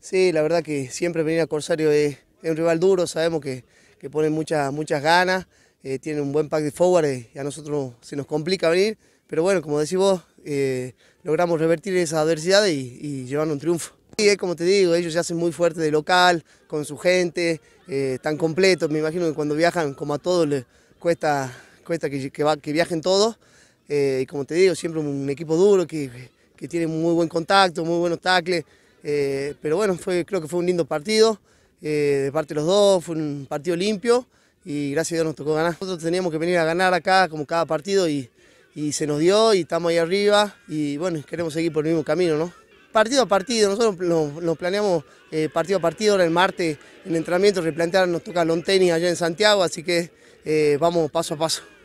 Sí, la verdad que siempre venir a Corsario es, un rival duro, sabemos que, que ponen muchas, muchas ganas, eh, tienen un buen pack de forward eh, y a nosotros se nos complica venir, pero bueno, como decís vos, eh, logramos revertir esa adversidad y, y un triunfo. Y como te digo, ellos se hacen muy fuertes de local, con su gente, eh, están completos, me imagino que cuando viajan, como a todos, les cuesta, cuesta que, que, viajen todos, y como te digo, siempre un equipo duro que, que tiene muy buen contacto, muy buenos tackles, eh, pero bueno, fue, creo que fue un lindo partido eh, de parte de los dos, fue un partido limpio y gracias a Dios nos tocó ganar. Nosotros teníamos que venir a ganar acá como cada partido y, se nos dio y estamos ahí arriba y bueno, queremos seguir por el mismo camino, ¿no? Partido a partido, nosotros nos, planeamos eh, partido a partido, ahora el martes en entrenamiento replantear, nos toca long tenis allá en Santiago, así que vamos paso a paso.